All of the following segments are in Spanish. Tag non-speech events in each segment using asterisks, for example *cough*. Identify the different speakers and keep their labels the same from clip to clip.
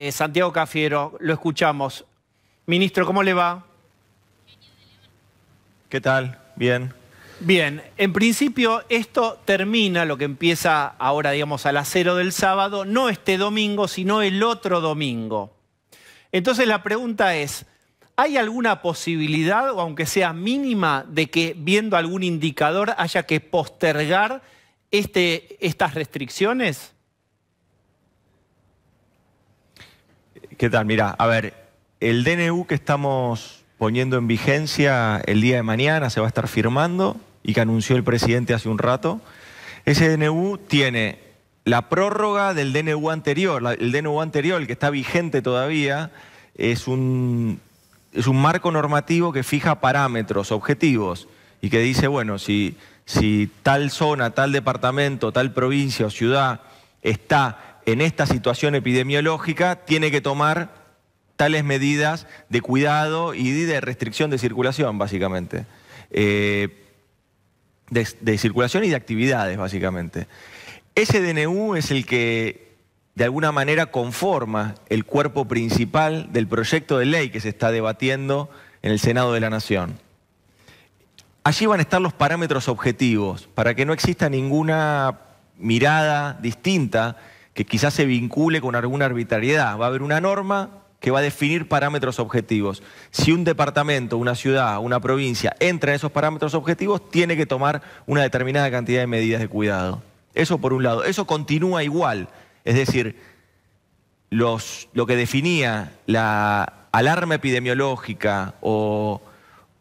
Speaker 1: Eh, Santiago Cafiero, lo escuchamos. Ministro, ¿cómo le va?
Speaker 2: ¿Qué tal? Bien.
Speaker 1: Bien, en principio esto termina, lo que empieza ahora, digamos, a las cero del sábado, no este domingo, sino el otro domingo. Entonces la pregunta es, ¿hay alguna posibilidad, o aunque sea mínima, de que viendo algún indicador haya que postergar este, estas restricciones?
Speaker 2: ¿Qué tal? Mira, a ver, el DNU que estamos poniendo en vigencia el día de mañana se va a estar firmando y que anunció el presidente hace un rato. Ese DNU tiene la prórroga del DNU anterior. El DNU anterior, el que está vigente todavía, es un, es un marco normativo que fija parámetros, objetivos, y que dice, bueno, si, si tal zona, tal departamento, tal provincia o ciudad está en esta situación epidemiológica tiene que tomar tales medidas de cuidado y de restricción de circulación, básicamente. Eh, de, circulación y de actividades, básicamente. Ese DNU es el que de alguna manera conforma el cuerpo principal del proyecto de ley que se está debatiendo en el Senado de la Nación. Allí van a estar los parámetros objetivos, para que no exista ninguna mirada distinta que quizás se vincule con alguna arbitrariedad. Va a haber una norma que va a definir parámetros objetivos. Si un departamento, una ciudad, una provincia entra en esos parámetros objetivos, tiene que tomar una determinada cantidad de medidas de cuidado. Eso por un lado. Eso continúa igual. Es decir, lo que definía la alarma epidemiológica o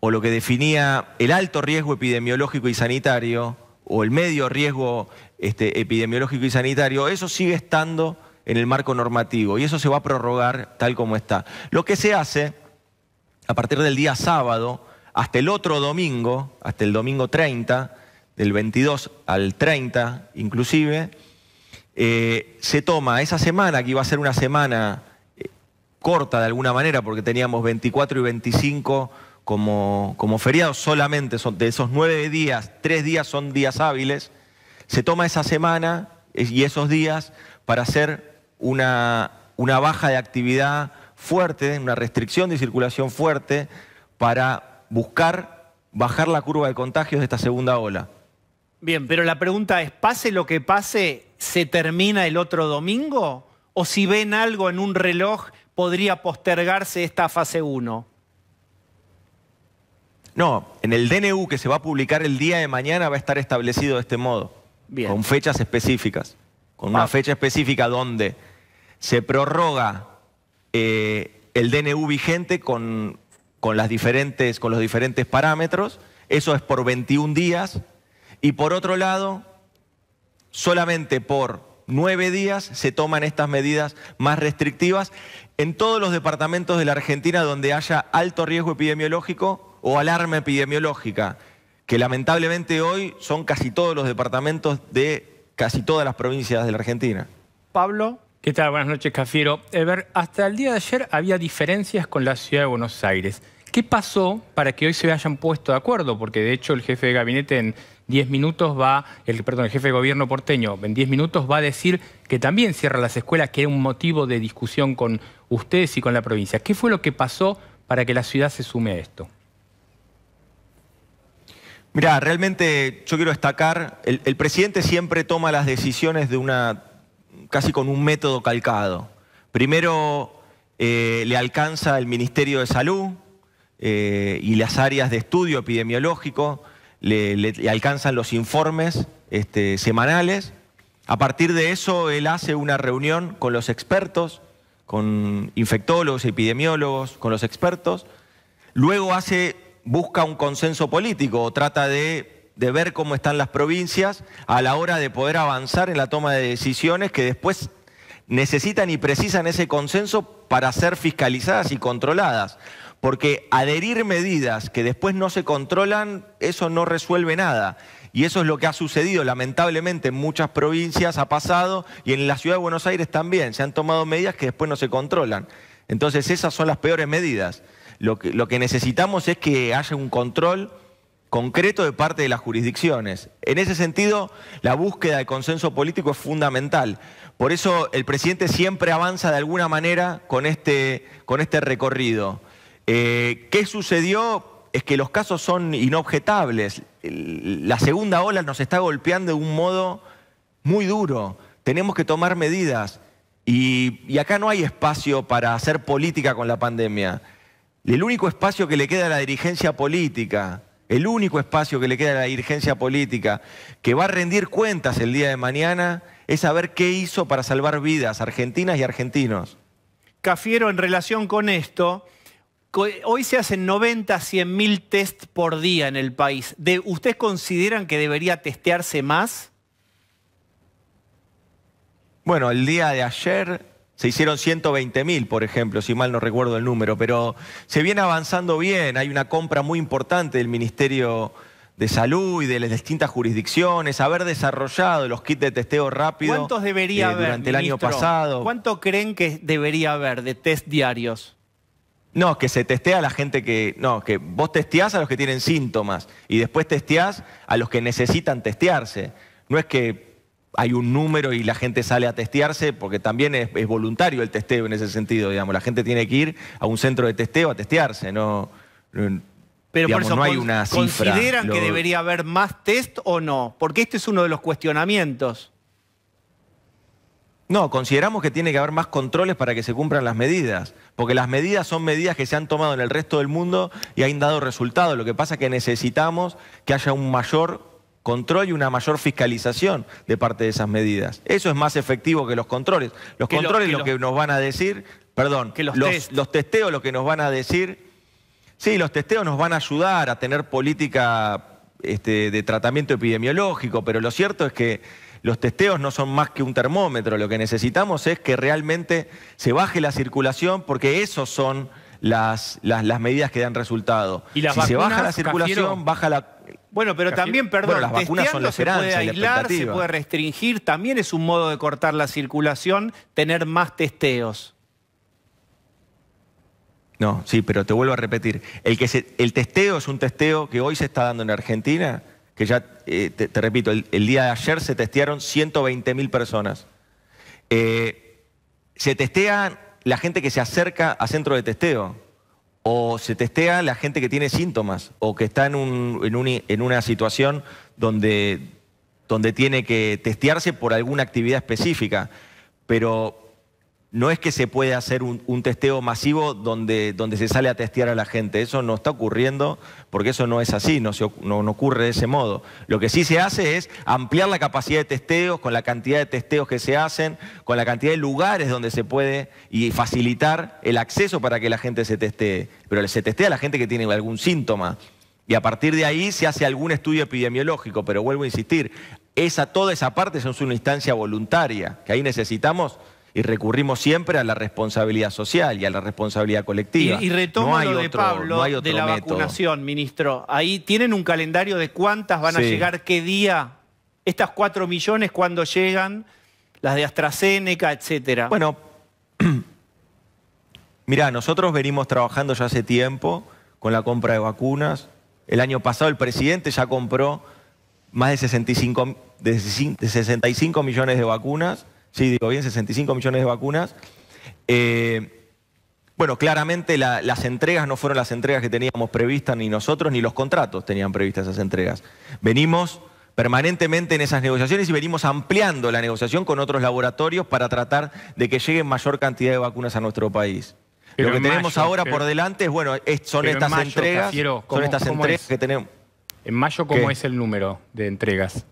Speaker 2: lo que definía el alto riesgo epidemiológico y sanitario o el medio riesgo este, epidemiológico y sanitario, eso sigue estando en el marco normativo y eso se va a prorrogar tal como está. Lo que se hace a partir del día sábado hasta el otro domingo, hasta el domingo 30, del 22 al 30 inclusive, eh, se toma esa semana, que iba a ser una semana eh, corta de alguna manera, porque teníamos 24 y 25 como, feriado solamente, son, de esos nueve días, tres días son días hábiles, se toma esa semana y esos días para hacer una, una baja de actividad fuerte, una restricción de circulación fuerte, para buscar bajar la curva de contagios de esta segunda ola.
Speaker 1: Bien, pero la pregunta es, pase lo que pase, ¿se termina el otro domingo? ¿O si ven algo en un reloj, podría postergarse esta fase 1?
Speaker 2: No, en el DNU que se va a publicar el día de mañana va a estar establecido de este modo, con fechas específicas, con una ah. fecha específica donde se prorroga eh, el DNU vigente con, las diferentes, con los diferentes parámetros, eso es por 21 días, y por otro lado, solamente por nueve días se toman estas medidas más restrictivas en todos los departamentos de la Argentina donde haya alto riesgo epidemiológico o alarma epidemiológica, que lamentablemente hoy son casi todos los departamentos de casi todas las provincias de la Argentina.
Speaker 1: Pablo. ¿Qué tal? Buenas noches, Cafiero. Ever, hasta el día de ayer había diferencias con la ciudad de Buenos Aires. ¿Qué pasó para que hoy se hayan puesto de acuerdo? Porque de hecho el jefe de gabinete en 10 minutos va, perdón, el jefe de gobierno porteño en 10 minutos va a decir que también cierra las escuelas, que era un motivo de discusión con ustedes y con la provincia. ¿Qué fue lo que pasó para que la ciudad se sume a esto?
Speaker 2: Mira, realmente yo quiero destacar, el, presidente siempre toma las decisiones de una, casi con un método calcado. Primero eh, le alcanza el Ministerio de Salud eh, y las áreas de estudio epidemiológico, le, alcanzan los informes este, semanales. A partir de eso, él hace una reunión con los expertos, con infectólogos, epidemiólogos, con los expertos. Luego hace busca un consenso político o trata de, ver cómo están las provincias a la hora de poder avanzar en la toma de decisiones que después necesitan y precisan ese consenso para ser fiscalizadas y controladas. Porque adherir medidas que después no se controlan, eso no resuelve nada. Y eso es lo que ha sucedido, lamentablemente, en muchas provincias ha pasado y en la ciudad de Buenos Aires también. Se han tomado medidas que después no se controlan. Entonces esas son las peores medidas. Lo que, necesitamos es que haya un control concreto de parte de las jurisdicciones. En ese sentido, la búsqueda de consenso político es fundamental. Por eso el presidente siempre avanza de alguna manera con este, con este recorrido. Eh, ¿Qué sucedió? Es que los casos son inobjetables. La segunda ola nos está golpeando de un modo muy duro. Tenemos que tomar medidas. y acá no hay espacio para hacer política con la pandemia. El único espacio que le queda a la dirigencia política, el único espacio que le queda a la dirigencia política, que va a rendir cuentas el día de mañana, es saber qué hizo para salvar vidas argentinas y argentinos.
Speaker 1: Cafiero, en relación con esto, hoy se hacen 90, 100 mil test por día en el país. ¿Ustedes consideran que debería testearse más?
Speaker 2: Bueno, el día de ayer se hicieron 120 mil, por ejemplo, si mal no recuerdo el número, pero se viene avanzando bien. Hay una compra muy importante del Ministerio de Salud y de las distintas jurisdicciones, haber desarrollado los kits de testeo rápido ¿Cuántos debería eh, haber, durante el año pasado.
Speaker 1: ¿Cuánto creen que debería
Speaker 2: haber de test diarios? No, que se testea a la gente que. No, que vos testeás a los que tienen síntomas y después testeás a los que necesitan testearse. No es que hay un número y la gente sale a testearse, porque también es, voluntario el testeo en ese sentido, digamos. La gente tiene que ir a un centro de testeo a testearse, no. pero por eso, no hay una cifra. ¿Consideran que debería
Speaker 1: haber más test o no? Porque este es uno de los
Speaker 2: cuestionamientos. No, consideramos que tiene que haber más controles para que se cumplan las medidas, porque las medidas son medidas que se han tomado en el resto del mundo y han dado resultados. Lo que pasa es que necesitamos que haya un mayor control y una mayor fiscalización de parte de esas medidas. Eso es más efectivo que los controles. Los controles lo que, nos van a decir, perdón, los, testeos lo que nos van a decir, sí, los testeos nos van a ayudar a tener política este, de tratamiento epidemiológico, pero lo cierto es que los testeos no son más que un termómetro, lo que necesitamos es que realmente se baje la circulación porque esos son las, las, medidas que dan resultado. ¿Y si se baja la circulación, baja la...
Speaker 1: Bueno, pero también, perdón, las vacunas son se puede aislar, se puede restringir, también es un modo de cortar la circulación, tener más testeos.
Speaker 2: No, sí, pero te vuelvo a repetir. El, que el testeo es un testeo que hoy se está dando en Argentina, que ya, eh, te, repito, el, día de ayer se testearon 120 mil personas. Eh, se testean la gente que se acerca a centro de testeo, o se testea la gente que tiene síntomas, o que está en, una situación donde, donde tiene que testearse por alguna actividad específica. Pero no es que se pueda hacer un, testeo masivo donde, donde, se sale a testear a la gente. Eso no está ocurriendo porque eso no es así, no, no, ocurre de ese modo. Lo que sí se hace es ampliar la capacidad de testeos con la cantidad de testeos que se hacen, con la cantidad de lugares donde se puede y facilitar el acceso para que la gente se testee. Pero se testea a la gente que tiene algún síntoma. Y a partir de ahí se hace algún estudio epidemiológico, pero vuelvo a insistir, esa, toda esa parte es una instancia voluntaria, que ahí necesitamos y recurrimos siempre a la responsabilidad social y a la responsabilidad colectiva. Y, retomo lo de Pablo de la vacunación,
Speaker 1: ministro. Ahí tienen un calendario de cuántas van a llegar, qué día, estas cuatro millones, cuándo llegan, las de AstraZeneca, etcétera. Bueno, *clears throat*
Speaker 2: mirá, nosotros venimos trabajando
Speaker 1: ya hace tiempo
Speaker 2: con la compra de vacunas. El año pasado el presidente ya compró más de 65, de 65 millones de vacunas sí, digo bien, 65 millones de vacunas. Eh, bueno, claramente las entregas no fueron las entregas que teníamos previstas ni nosotros, ni los contratos tenían previstas esas entregas. Venimos permanentemente en esas negociaciones y venimos ampliando la negociación con otros laboratorios para tratar de que lleguen mayor cantidad de vacunas a nuestro
Speaker 1: país. Lo que tenemos ahora eh, por delante
Speaker 2: es, bueno, son, estas entregas, son, estas que
Speaker 1: tenemos. ¿En mayo cómo es el número de entregas?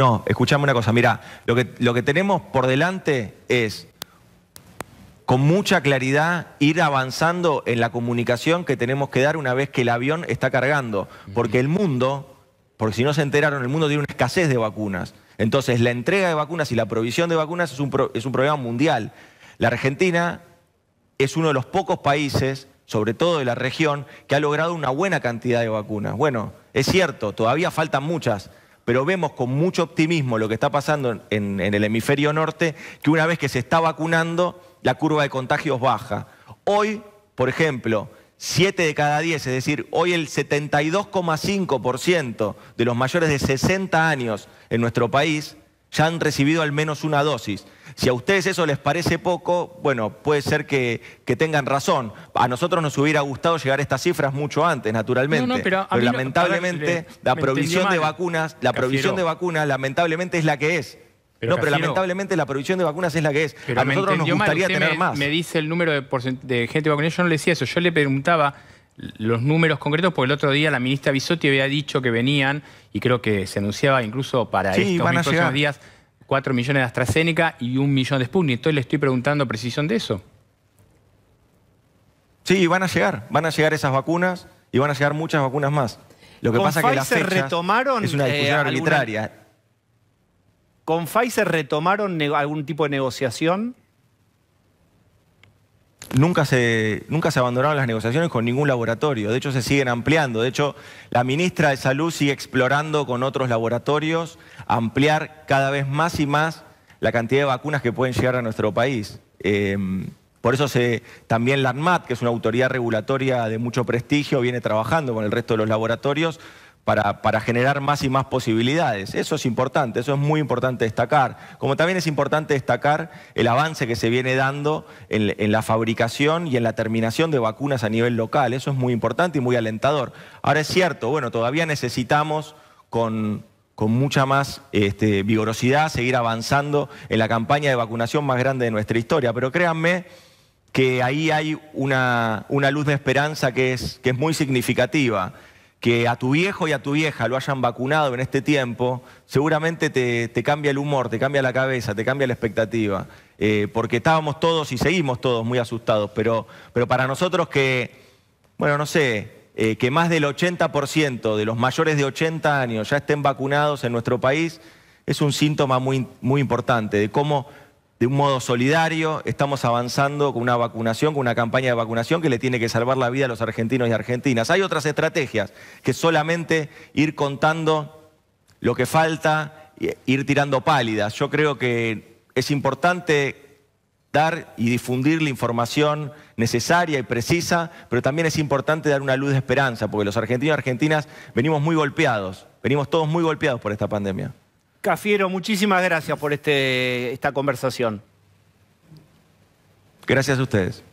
Speaker 2: No, escuchame una cosa, mirá, lo que, lo que tenemos por delante es con mucha claridad ir avanzando en la comunicación que tenemos que dar una vez que el avión está cargando, porque el mundo, porque si no se enteraron, el mundo tiene una escasez de vacunas. Entonces, la entrega de vacunas y la provisión de vacunas es un, es un problema mundial. La Argentina es uno de los pocos países, sobre todo de la región, que ha logrado una buena cantidad de vacunas. Bueno, es cierto, todavía faltan muchas, pero vemos con mucho optimismo lo que está pasando en, el hemisferio norte, que una vez que se está vacunando, la curva de contagios baja. Hoy, por ejemplo, 7 de cada 10, es decir, hoy el 72,5% de los mayores de 60 años en nuestro país ya han recibido al menos una dosis. Si a ustedes eso les parece poco, bueno, puede ser que, tengan razón. A nosotros nos hubiera gustado llegar a estas cifras mucho antes, naturalmente. pero, lamentablemente la provisión de vacunas, la provisión de vacunas lamentablemente es la que es. no, pero lamentablemente la provisión de vacunas es la que es. a nosotros nos gustaría tener más.
Speaker 1: Me dice el número de, gente vacunada. Yo no le decía eso. Yo le preguntaba los números concretos, porque el otro día la ministra Bisotti había dicho que venían, y creo que se anunciaba incluso para sí, estos van a próximos días 4 millones de AstraZeneca y 1 millón de Sputnik. Entonces le estoy preguntando precisión de eso. Sí, van
Speaker 2: a llegar, van a llegar esas vacunas y van a llegar muchas vacunas más. Lo que pasa es que las fechas retomaron es una eh, discusión arbitraria.
Speaker 1: ¿Con Pfizer retomaron algún tipo de negociación?
Speaker 2: nunca se, nunca se abandonaron las negociaciones con ningún laboratorio, de hecho se siguen ampliando, de hecho la ministra de Salud sigue explorando con otros laboratorios ampliar cada vez más y más la cantidad de vacunas que pueden llegar a nuestro país. Em, por eso se, también la ANMAT, que es una autoridad regulatoria de mucho prestigio, viene trabajando con el resto de los laboratorios para, generar más y más posibilidades. Eso es importante, eso es muy importante destacar. Como también es importante destacar el avance que se viene dando en, la fabricación y en la terminación de vacunas a nivel local. Eso es muy importante y muy alentador. Ahora es cierto, bueno, todavía necesitamos con, mucha más este, vigorosidad seguir avanzando en la campaña de vacunación más grande de nuestra historia, pero créanme que ahí hay una, luz de esperanza que es muy significativa que a tu viejo y a tu vieja lo hayan vacunado en este tiempo, seguramente te, cambia el humor, te cambia la cabeza, te cambia la expectativa, eh, porque estábamos todos y seguimos todos muy asustados, pero, pero para nosotros que, bueno, no sé, eh, que más del 80% de los mayores de 80 años ya estén vacunados en nuestro país, es un síntoma muy, muy importante de cómo de un modo solidario, estamos avanzando con una vacunación, con una campaña de vacunación que le tiene que salvar la vida a los argentinos y argentinas. Hay otras estrategias que solamente ir contando lo que falta, ir tirando pálidas. Yo creo que es importante dar y difundir la información necesaria y precisa, pero también es importante dar una luz de esperanza, porque los argentinos y argentinas venimos muy golpeados, venimos todos muy golpeados por esta pandemia.
Speaker 1: Cafiero, muchísimas gracias por este, esta conversación. Gracias a ustedes.